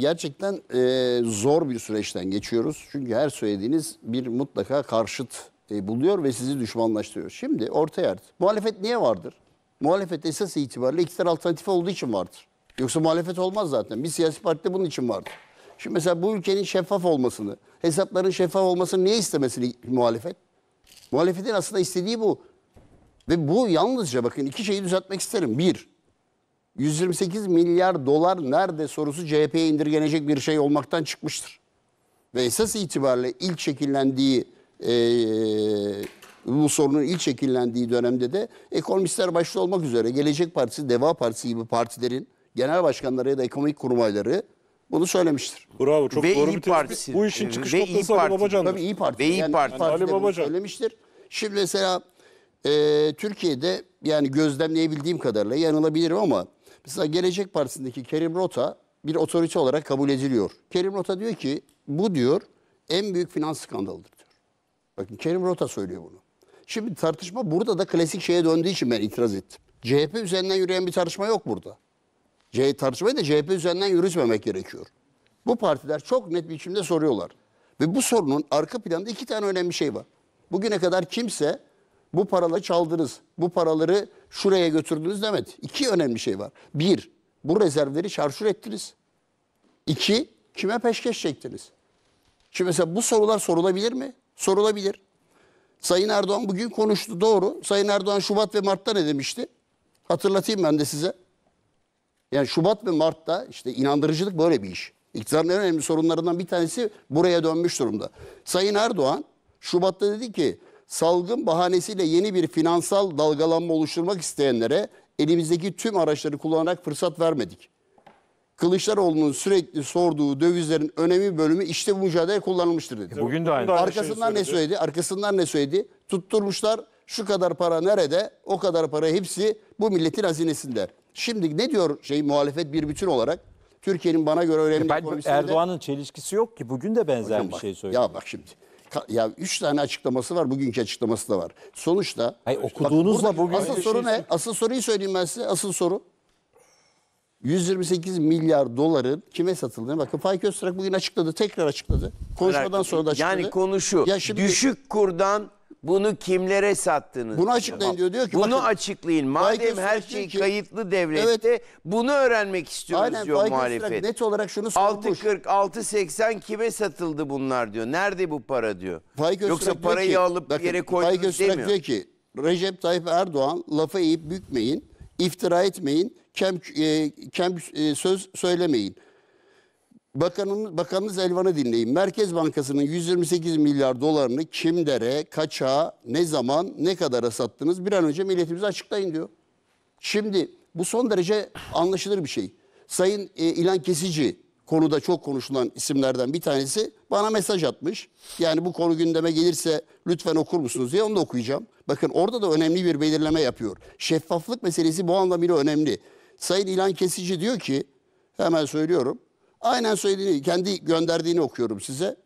gerçekten e, zor bir süreçten geçiyoruz. Çünkü her söylediğiniz bir mutlaka karşıt e, buluyor ve sizi düşmanlaştırıyor. Şimdi ortaya artık. Muhalefet niye vardır? Muhalefet esas itibariyle iktidar alternatifi olduğu için vardır. Yoksa muhalefet olmaz zaten. Bir siyasi parti de bunun için vardır. Şimdi mesela bu ülkenin şeffaf olmasını, hesapların şeffaf olmasını niye istemesini muhalefet? Muhalefetin aslında istediği bu. Ve bu yalnızca bakın iki şeyi düzeltmek isterim. Bir, 128 milyar dolar nerede sorusu CHP'ye indirgenecek bir şey olmaktan çıkmıştır. Ve esas itibariyle ilk şekillendiği e, bu sorunun ilk şekillendiği dönemde de ekonomistler başta olmak üzere Gelecek Partisi, Deva Partisi gibi partilerin genel başkanları ya da ekonomik kurmayları bunu söylemiştir. Bravo çok ve doğru İYİ bir Partisi. Bu işin çıkış ve noktası Ali Babacan'dır. Tabii İYİ Parti. Ve İYİ yani Yani Ali Babacan. Söylemiştir. Şimdi mesela e, Türkiye'de yani gözlemleyebildiğim kadarıyla yanılabilirim ama Mesela Gelecek Partisi'ndeki Kerim Rota bir otorite olarak kabul ediliyor. Kerim Rota diyor ki bu diyor en büyük finans skandalıdır diyor. Bakın Kerim Rota söylüyor bunu. Şimdi tartışma burada da klasik şeye döndüğü için ben itiraz ettim. CHP üzerinden yürüyen bir tartışma yok burada. C tartışmayı da CHP üzerinden yürütmemek gerekiyor. Bu partiler çok net bir biçimde soruyorlar. Ve bu sorunun arka planda iki tane önemli şey var. Bugüne kadar kimse bu paraları çaldınız, bu paraları şuraya götürdünüz demedi. İki önemli şey var. Bir, bu rezervleri çarşur ettiniz. İki, kime peşkeş çektiniz? Şimdi mesela bu sorular sorulabilir mi? Sorulabilir. Sayın Erdoğan bugün konuştu doğru. Sayın Erdoğan Şubat ve Mart'ta ne demişti? Hatırlatayım ben de size. Yani Şubat ve Mart'ta işte inandırıcılık böyle bir iş. İktidarın en önemli sorunlarından bir tanesi buraya dönmüş durumda. Sayın Erdoğan Şubat'ta dedi ki salgın bahanesiyle yeni bir finansal dalgalanma oluşturmak isteyenlere elimizdeki tüm araçları kullanarak fırsat vermedik. Kılıçdaroğlu'nun sürekli sorduğu dövizlerin önemli bölümü işte bu mücadele kullanılmıştır dedi. E bugün de aynı. Arkasından ne söyledi? Arkasından ne söyledi? Tutturmuşlar şu kadar para nerede? O kadar para hepsi bu milletin hazinesinde. Şimdi ne diyor şey muhalefet bir bütün olarak? Türkiye'nin bana göre önemli e ben, Erdoğan'ın çelişkisi yok ki. Bugün de benzer Hocam bir bak, şey söyledi. Ya bak şimdi ya üç tane açıklaması var bugünkü açıklaması da var. Sonuçta Hayır, okuduğunuzla bak, bugün asıl soru şey ne? Asıl soruyu söyleyeyim ben size. Asıl soru 128 milyar doların kime satıldığını bakın Faik Öztürk bugün açıkladı tekrar açıkladı. Konuşmadan sonra da açıkladı. Yani konu Ya şimdi, düşük kurdan bunu kimlere sattınız? Bunu açıklayın diyor. diyor ki, bunu bakın, açıklayın. Madem her şey ki, kayıtlı devlette evet, bunu öğrenmek istiyoruz aynen, diyor muhalefet. Net olarak şunu sormuş. 6.40, kime satıldı bunlar diyor. Nerede bu para diyor. Yoksa parayı ki, alıp bakın, yere koydunuz demiyor. diyor ki Recep Tayyip Erdoğan lafa eğip bükmeyin, iftira etmeyin, kem, e, kem e, söz söylemeyin. Bakanın, bakanınız Elvan'ı dinleyin. Merkez Bankası'nın 128 milyar dolarını kimlere, kaça, ne zaman, ne kadara sattınız bir an önce milletimize açıklayın diyor. Şimdi bu son derece anlaşılır bir şey. Sayın e, İlan Kesici konuda çok konuşulan isimlerden bir tanesi bana mesaj atmış. Yani bu konu gündeme gelirse lütfen okur musunuz diye onu da okuyacağım. Bakın orada da önemli bir belirleme yapıyor. Şeffaflık meselesi bu anlamıyla önemli. Sayın İlan Kesici diyor ki hemen söylüyorum. Aynen söylediğini, kendi gönderdiğini okuyorum size.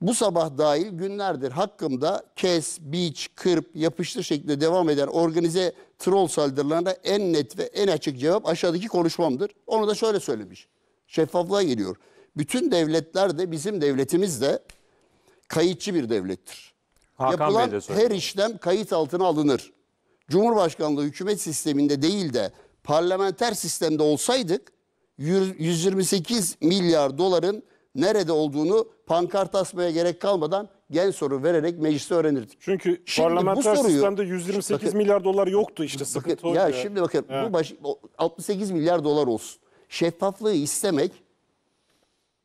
Bu sabah dahil günlerdir hakkımda kes, biç, kırp, yapıştır şeklinde devam eden organize troll saldırılarına en net ve en açık cevap aşağıdaki konuşmamdır. Onu da şöyle söylemiş. Şeffaflığa geliyor. Bütün devletler de bizim devletimiz de kayıtçı bir devlettir. Hakan Yapılan Bey de her işlem kayıt altına alınır. Cumhurbaşkanlığı hükümet sisteminde değil de parlamenter sistemde olsaydık 128 milyar doların nerede olduğunu pankart asmaya gerek kalmadan gen soru vererek mecliste öğrenirdik. Çünkü şimdi parlamenter bu soruyu, sistemde 128 bakın, milyar dolar yoktu işte sıkıntı bakın, Ya yani. şimdi bakın He. bu baş, 68 milyar dolar olsun. Şeffaflığı istemek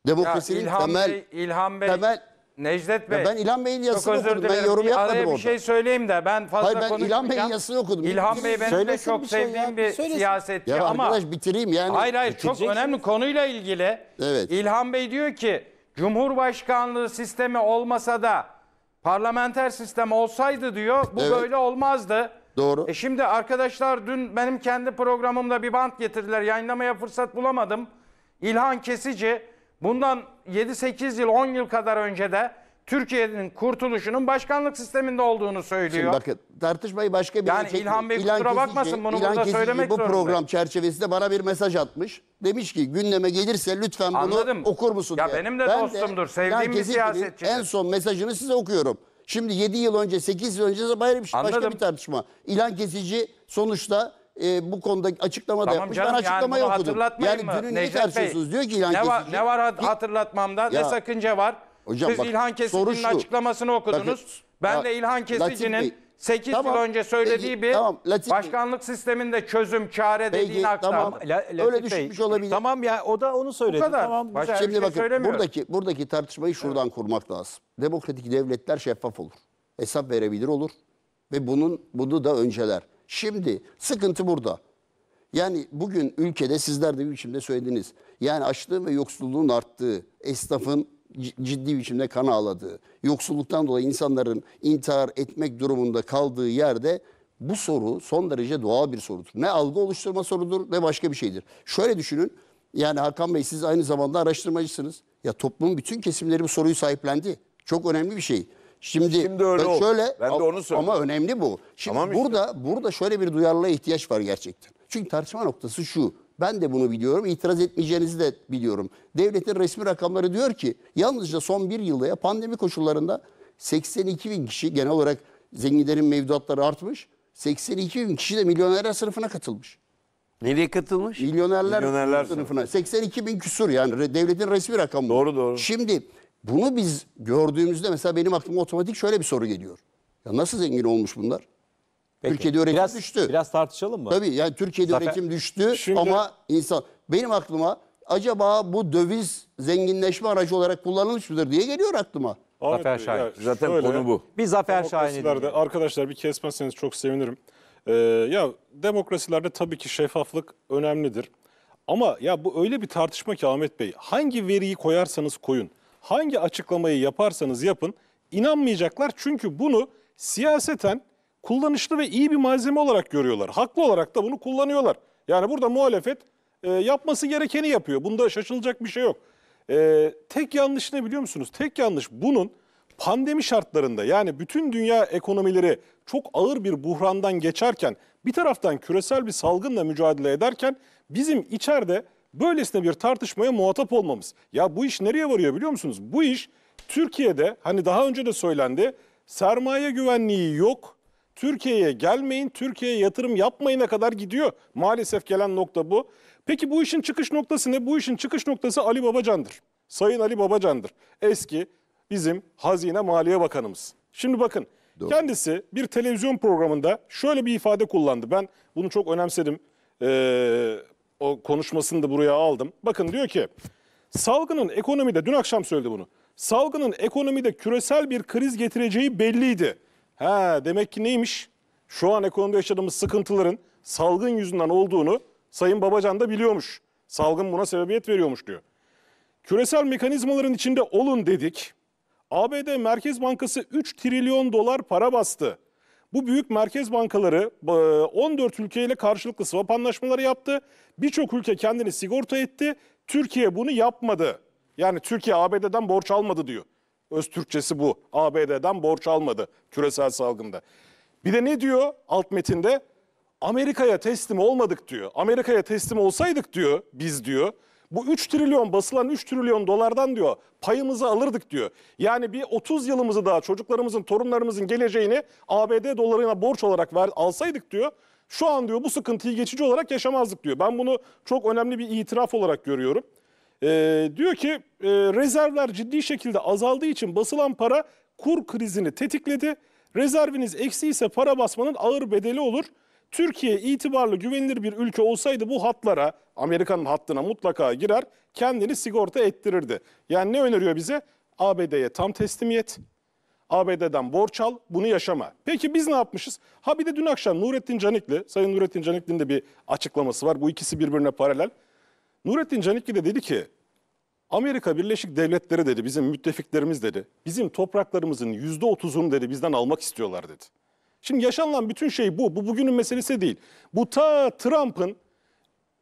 demokrasinin İlham temel Bey, İlham Bey, temel Necdet Bey. Ya ben İlhan Bey'in yazısını okudum. Ben yorum bir yapmadım orada. Bir şey söyleyeyim de ben fazla Hayır, ben İlhan Bey'in yazısını okudum. İlhan Bey benim de çok bir şey sevdiğim ya, bir söylesin. siyasetçi ya ama. Arkadaş bitireyim yani. Hayır hayır çok önemli konuyla ilgili. Evet. İlhan Bey diyor ki Cumhurbaşkanlığı sistemi olmasa da parlamenter sistem olsaydı diyor bu evet. böyle olmazdı. Doğru. E şimdi arkadaşlar dün benim kendi programımda bir band getirdiler. Yayınlamaya fırsat bulamadım. İlhan Kesici bundan 7-8 yıl 10 yıl kadar önce de Türkiye'nin kurtuluşunun başkanlık sisteminde olduğunu söylüyor. Şimdi bakın tartışmayı başka bir yani şey, İlhan Bey İlhan kusura bakmasın Kesici, bunu İlhan burada Kesici, söylemek bu zorunda. program çerçevesinde bana bir mesaj atmış. Demiş ki gündeme gelirse lütfen bunu Anladım. okur musun ya diye. benim de ben dostumdur, de, sevdiğim bir siyasetçi. En son mesajını size okuyorum. Şimdi 7 yıl önce, 8 yıl önce de şey, başka bir, başka bir tartışma. İlhan Kesici sonuçta e, bu konuda açıklama da yapmış. canım, ben yani açıklamayı okudum. Yani mı ne Necdet Bey? diyor ki ilan Ne var, kesici. ne var hat- hatırlatmamda? ne Ya- sakınca var? Hocam Siz bak, İlhan Kesici'nin şu. açıklamasını okudunuz. Bakın, ben de İlhan Kesici'nin 8 tamam, yıl önce söylediği peki, bir tamam, Latif Bey. başkanlık sisteminde çözüm kare Peki, dediğini aktardı. tamam. La- Latif Öyle Bey, düşünmüş olabilir. Tamam ya o da onu söyledi. kadar. Tamam Başka- Ben bir Şimdi şey bakın buradaki buradaki tartışmayı şuradan kurmak lazım. Demokratik devletler şeffaf olur. Hesap verebilir olur ve bunun bunu da önceler. Şimdi sıkıntı burada. Yani bugün ülkede sizler de bir biçimde söylediniz. Yani açlığın ve yoksulluğun arttığı, esnafın ciddi biçimde kan ağladığı, yoksulluktan dolayı insanların intihar etmek durumunda kaldığı yerde bu soru son derece doğal bir sorudur. Ne algı oluşturma sorudur ne başka bir şeydir. Şöyle düşünün yani Hakan Bey siz aynı zamanda araştırmacısınız. Ya toplumun bütün kesimleri bu soruyu sahiplendi. Çok önemli bir şey. Şimdi, Şimdi öyle e, şöyle ben de onu söylüyorum. ama önemli bu. Şimdi Tamam işte. burada burada şöyle bir duyarlılığa ihtiyaç var gerçekten. Çünkü tartışma noktası şu. Ben de bunu biliyorum. itiraz etmeyeceğinizi de biliyorum. Devletin resmi rakamları diyor ki yalnızca son bir yılda ya pandemi koşullarında 82 bin kişi genel olarak zenginlerin mevduatları artmış. 82 bin kişi de milyonerler sınıfına katılmış. Nereye katılmış? Milyonerler, Milyonerler sınıfına. 82 bin küsur yani devletin resmi rakamı. Doğru, doğru. Şimdi bunu biz gördüğümüzde mesela benim aklıma otomatik şöyle bir soru geliyor. Ya nasıl zengin olmuş bunlar? Peki, Türkiye'de üretim biraz, düştü. Biraz tartışalım mı? Tabii yani Türkiye'de Zafer, üretim düştü şimdi... ama insan benim aklıma acaba bu döviz zenginleşme aracı olarak kullanılmış mıdır diye geliyor aklıma. Ahmet Zafer Şahin. Ya, Zaten şöyle, konu bu. Bir Zafer Şahin'i Arkadaşlar bir kesmezseniz çok sevinirim. Ee, ya demokrasilerde tabii ki şeffaflık önemlidir. Ama ya bu öyle bir tartışma ki Ahmet Bey. Hangi veriyi koyarsanız koyun hangi açıklamayı yaparsanız yapın inanmayacaklar. Çünkü bunu siyaseten kullanışlı ve iyi bir malzeme olarak görüyorlar. Haklı olarak da bunu kullanıyorlar. Yani burada muhalefet e, yapması gerekeni yapıyor. Bunda şaşılacak bir şey yok. E, tek yanlış ne biliyor musunuz? Tek yanlış bunun pandemi şartlarında yani bütün dünya ekonomileri çok ağır bir buhrandan geçerken bir taraftan küresel bir salgınla mücadele ederken bizim içeride böylesine bir tartışmaya muhatap olmamız. Ya bu iş nereye varıyor biliyor musunuz? Bu iş Türkiye'de hani daha önce de söylendi sermaye güvenliği yok. Türkiye'ye gelmeyin, Türkiye'ye yatırım yapmayına kadar gidiyor. Maalesef gelen nokta bu. Peki bu işin çıkış noktası ne? Bu işin çıkış noktası Ali Babacan'dır. Sayın Ali Babacan'dır. Eski bizim Hazine Maliye Bakanımız. Şimdi bakın Doğru. kendisi bir televizyon programında şöyle bir ifade kullandı. Ben bunu çok önemsedim. Ee, o konuşmasını da buraya aldım. Bakın diyor ki salgının ekonomide dün akşam söyledi bunu. Salgının ekonomide küresel bir kriz getireceği belliydi. Ha demek ki neymiş? Şu an ekonomide yaşadığımız sıkıntıların salgın yüzünden olduğunu Sayın Babacan da biliyormuş. Salgın buna sebebiyet veriyormuş diyor. Küresel mekanizmaların içinde olun dedik. ABD Merkez Bankası 3 trilyon dolar para bastı. Bu büyük merkez bankaları 14 ülkeyle karşılıklı swap anlaşmaları yaptı. Birçok ülke kendini sigorta etti. Türkiye bunu yapmadı. Yani Türkiye ABD'den borç almadı diyor. Öz Türkçesi bu. ABD'den borç almadı küresel salgında. Bir de ne diyor alt metinde? Amerika'ya teslim olmadık diyor. Amerika'ya teslim olsaydık diyor biz diyor. Bu 3 trilyon basılan 3 trilyon dolardan diyor payımızı alırdık diyor. Yani bir 30 yılımızı daha çocuklarımızın, torunlarımızın geleceğini ABD dolarına borç olarak ver, alsaydık diyor. Şu an diyor bu sıkıntıyı geçici olarak yaşamazdık diyor. Ben bunu çok önemli bir itiraf olarak görüyorum. Ee, diyor ki e, rezervler ciddi şekilde azaldığı için basılan para kur krizini tetikledi. Rezerviniz eksi ise para basmanın ağır bedeli olur. Türkiye itibarlı güvenilir bir ülke olsaydı bu hatlara, Amerika'nın hattına mutlaka girer, kendini sigorta ettirirdi. Yani ne öneriyor bize? ABD'ye tam teslimiyet, ABD'den borç al, bunu yaşama. Peki biz ne yapmışız? Ha bir de dün akşam Nurettin Canikli, Sayın Nurettin Canikli'nin de bir açıklaması var. Bu ikisi birbirine paralel. Nurettin Canikli de dedi ki, Amerika Birleşik Devletleri dedi, bizim müttefiklerimiz dedi, bizim topraklarımızın %30'unu dedi bizden almak istiyorlar dedi. Şimdi yaşanılan bütün şey bu. Bu bugünün meselesi değil. Bu ta Trump'ın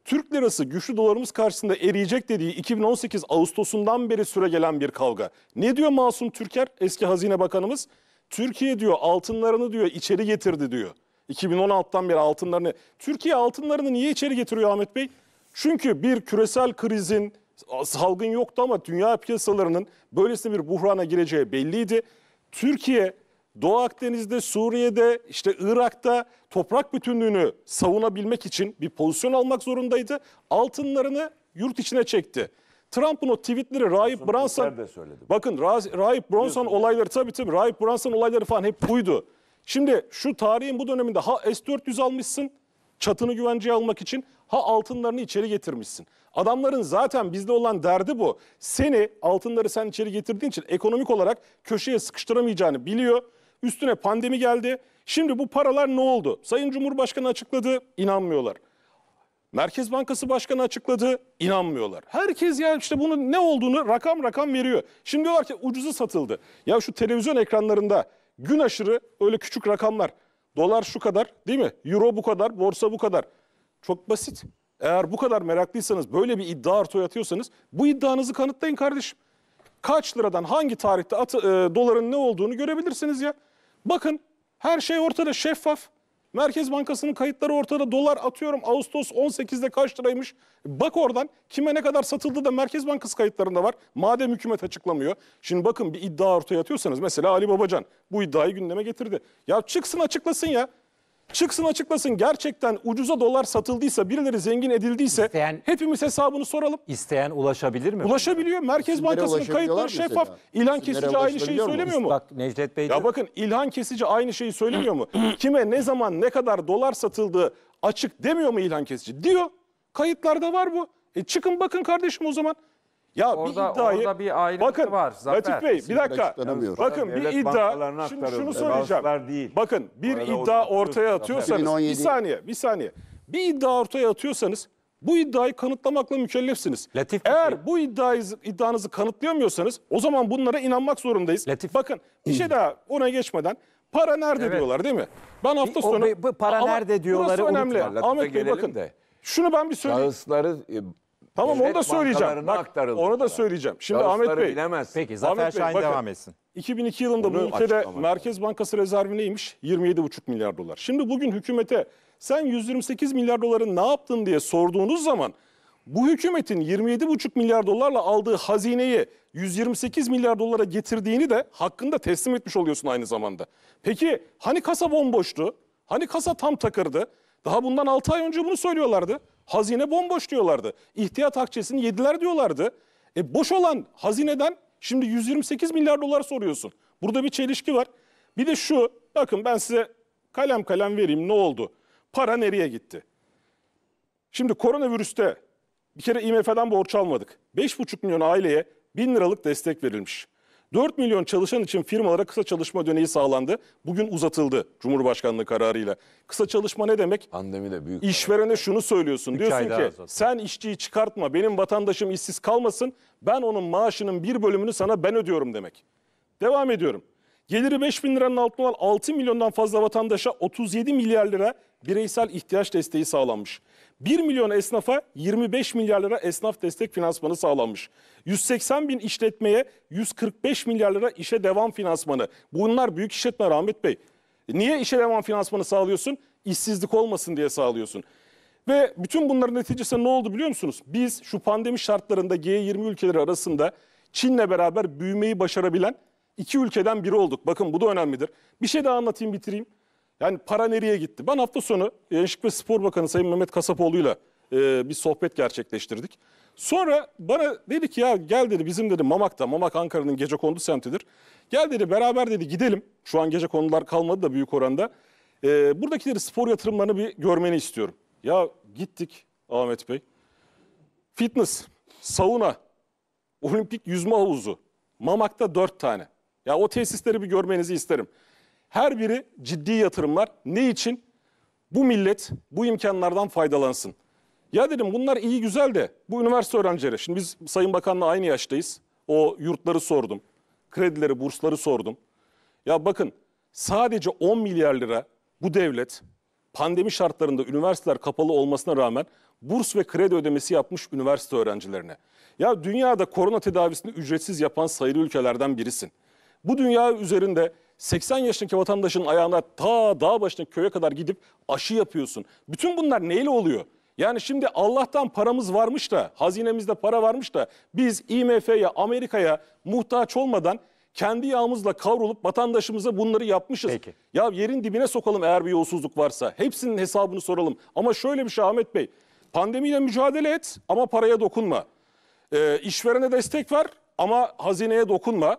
Türk lirası güçlü dolarımız karşısında eriyecek dediği 2018 Ağustos'undan beri süre gelen bir kavga. Ne diyor Masum Türker eski Hazine Bakanımız? Türkiye diyor altınlarını diyor içeri getirdi diyor. 2016'dan beri altınlarını. Türkiye altınlarını niye içeri getiriyor Ahmet Bey? Çünkü bir küresel krizin salgın yoktu ama dünya piyasalarının böylesine bir buhrana gireceği belliydi. Türkiye Doğu Akdeniz'de, Suriye'de, işte Irak'ta toprak bütünlüğünü savunabilmek için bir pozisyon almak zorundaydı. Altınlarını yurt içine çekti. Trump'ın o tweetleri Rahip Brunson... Bakın Rahip Brunson olayları tabii tabii Rahip Brunson olayları falan hep buydu. Şimdi şu tarihin bu döneminde ha S-400 almışsın çatını güvenceye almak için ha altınlarını içeri getirmişsin. Adamların zaten bizde olan derdi bu. Seni altınları sen içeri getirdiğin için ekonomik olarak köşeye sıkıştıramayacağını biliyor. Üstüne pandemi geldi. Şimdi bu paralar ne oldu? Sayın Cumhurbaşkanı açıkladı, inanmıyorlar. Merkez Bankası Başkanı açıkladı, inanmıyorlar. Herkes yani işte bunun ne olduğunu rakam rakam veriyor. Şimdi diyorlar ki ucuzu satıldı. Ya şu televizyon ekranlarında gün aşırı öyle küçük rakamlar. Dolar şu kadar değil mi? Euro bu kadar, borsa bu kadar. Çok basit. Eğer bu kadar meraklıysanız, böyle bir iddia ortaya atıyorsanız bu iddianızı kanıtlayın kardeşim. Kaç liradan hangi tarihte atı, e, doların ne olduğunu görebilirsiniz ya. Bakın her şey ortada şeffaf. Merkez Bankası'nın kayıtları ortada. Dolar atıyorum Ağustos 18'de kaç liraymış? Bak oradan kime ne kadar satıldı da Merkez Bankası kayıtlarında var. Madem hükümet açıklamıyor. Şimdi bakın bir iddia ortaya atıyorsanız mesela Ali Babacan bu iddiayı gündeme getirdi. Ya çıksın açıklasın ya. Çıksın açıklasın gerçekten ucuza dolar satıldıysa, birileri zengin edildiyse İsteyen- hepimiz hesabını soralım. İsteyen ulaşabilir mi? Ulaşabiliyor. Merkez İsimlere Bankası'nın ulaşabiliyorlar kayıtları şeffaf. İlhan Kesici aynı şeyi söylemiyor mu? Bak Necdet Bey Ya bakın İlhan Kesici aynı şeyi söylemiyor mu? Kime ne zaman ne kadar dolar satıldığı açık demiyor mu İlhan Kesici? Diyor. Kayıtlarda var bu. E çıkın bakın kardeşim o zaman. Ya orada, bir iddiayı orada bir ayrıntı bakın, var. Zafer. Latif Bey bir dakika. Bakın bir iddia şimdi şunu soracağım. Değil. Bakın bir orada iddia ortaya atıyorsanız 2017. bir saniye bir saniye. Bir iddia ortaya atıyorsanız bu iddiayı kanıtlamakla mükellefsiniz. Latif Eğer bu iddiayı, iddianızı kanıtlayamıyorsanız o zaman bunlara inanmak zorundayız. Latif. Bakın bir şey daha ona geçmeden para nerede evet. diyorlar değil mi? Ben hafta o, sonu... bu para nerede diyorları önemli. Ahmet Bey bakın. De. Şunu ben bir söyleyeyim. Şahısları Tamam onu da söyleyeceğim. bankalarına Bak, onu da söyleyeceğim. Şimdi Ahmet Bey. bilemez. Peki Zafer Ahmet Bey, Şahin bakın. devam etsin. 2002 yılında Onu bu ülkede açıklamak Merkez Bankası rezervi neymiş? 27,5 milyar dolar. Şimdi bugün hükümete sen 128 milyar doların ne yaptın diye sorduğunuz zaman bu hükümetin 27,5 milyar dolarla aldığı hazineyi 128 milyar dolara getirdiğini de hakkında teslim etmiş oluyorsun aynı zamanda. Peki hani kasa bomboştu? Hani kasa tam takırdı? Daha bundan 6 ay önce bunu söylüyorlardı. Hazine bomboş diyorlardı. İhtiyat akçesini yediler diyorlardı. E boş olan hazineden şimdi 128 milyar dolar soruyorsun. Burada bir çelişki var. Bir de şu bakın ben size kalem kalem vereyim ne oldu? Para nereye gitti? Şimdi koronavirüste bir kere IMF'den borç almadık. 5,5 milyon aileye 1000 liralık destek verilmiş. 4 milyon çalışan için firmalara kısa çalışma dönemi sağlandı. Bugün uzatıldı Cumhurbaşkanlığı kararıyla. Kısa çalışma ne demek? Pandemi de büyük. İşverene şunu söylüyorsun. Diyorsun ki sen işçiyi çıkartma benim vatandaşım işsiz kalmasın. Ben onun maaşının bir bölümünü sana ben ödüyorum demek. Devam ediyorum. Geliri 5 bin liranın altında olan 6 milyondan fazla vatandaşa 37 milyar lira bireysel ihtiyaç desteği sağlanmış. 1 milyon esnafa 25 milyar lira esnaf destek finansmanı sağlanmış. 180 bin işletmeye 145 milyar lira işe devam finansmanı. Bunlar büyük işletme Rahmet Bey. Niye işe devam finansmanı sağlıyorsun? İşsizlik olmasın diye sağlıyorsun. Ve bütün bunların neticesi ne oldu biliyor musunuz? Biz şu pandemi şartlarında G20 ülkeleri arasında Çin'le beraber büyümeyi başarabilen iki ülkeden biri olduk. Bakın bu da önemlidir. Bir şey daha anlatayım bitireyim. Yani para nereye gitti? Ben hafta sonu Gençlik ve Spor Bakanı Sayın Mehmet Kasapoğlu'yla e, bir sohbet gerçekleştirdik. Sonra bana dedi ki ya gel dedi bizim dedi Mamak'ta, Mamak Ankara'nın gece kondu semtidir. Gel dedi beraber dedi gidelim. Şu an gece konular kalmadı da büyük oranda. E, buradakileri spor yatırımlarını bir görmeni istiyorum. Ya gittik Ahmet Bey. Fitness, sauna, olimpik yüzme havuzu. Mamak'ta dört tane. Ya o tesisleri bir görmenizi isterim. Her biri ciddi yatırımlar. Ne için? Bu millet bu imkanlardan faydalansın. Ya dedim bunlar iyi güzel de bu üniversite öğrencileri. Şimdi biz Sayın Bakan'la aynı yaştayız. O yurtları sordum. Kredileri, bursları sordum. Ya bakın sadece 10 milyar lira bu devlet pandemi şartlarında üniversiteler kapalı olmasına rağmen burs ve kredi ödemesi yapmış üniversite öğrencilerine. Ya dünyada korona tedavisini ücretsiz yapan sayılı ülkelerden birisin. Bu dünya üzerinde 80 yaşındaki vatandaşın ayağına ta dağ başına köye kadar gidip aşı yapıyorsun. Bütün bunlar neyle oluyor? Yani şimdi Allah'tan paramız varmış da, hazinemizde para varmış da biz IMF'ye, Amerika'ya muhtaç olmadan kendi yağımızla kavrulup vatandaşımıza bunları yapmışız. Peki. Ya yerin dibine sokalım eğer bir yolsuzluk varsa. Hepsinin hesabını soralım. Ama şöyle bir şey Ahmet Bey. Pandemiyle mücadele et ama paraya dokunma. Ee, işverene destek ver ama hazineye dokunma.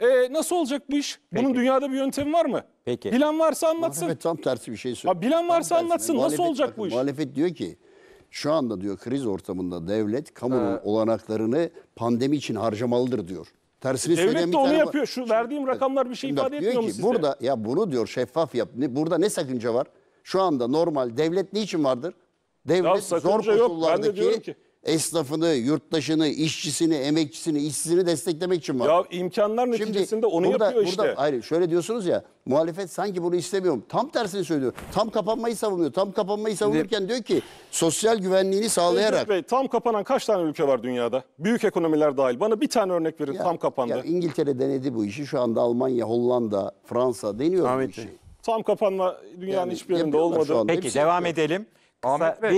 E, nasıl olacak bu iş? Bunun dünyada bir yöntemi var mı? Peki. Bilen varsa anlatsın. Muhalefet tam tersi bir şey söylüyor. Ha, bilen varsa tam anlatsın. Nasıl olacak bakın, bu iş? Muhalefet diyor ki şu anda diyor kriz ortamında devlet kamunun ha. olanaklarını pandemi için harcamalıdır diyor. Tersini Devlet de onu yapıyor. Şu verdiğim rakamlar bir şey ifade etmiyor ki, mu size? Burada ya bunu diyor şeffaf yap. burada ne sakınca var? Şu anda normal devlet niçin vardır? Devlet ya, zor koşullardaki esnafını, yurttaşını, işçisini, emekçisini, işsizini desteklemek için var. Ya imkanlar neticesinde Şimdi onu burada, yapıyor işte. hayır şöyle diyorsunuz ya muhalefet sanki bunu istemiyorum. Tam tersini söylüyor. Tam kapanmayı savunuyor. Tam kapanmayı savunurken diyor ki sosyal güvenliğini sağlayarak. Bey, tam kapanan kaç tane ülke var dünyada? Büyük ekonomiler dahil. Bana bir tane örnek verin ya, tam kapandı. Ya İngiltere denedi bu işi. Şu anda Almanya, Hollanda, Fransa deniyor Ahmet bu işi. Tam kapanma dünyanın yani, hiçbir yerinde olmadı. Peki devam yapıyor. edelim. Ahmet Bey. Bir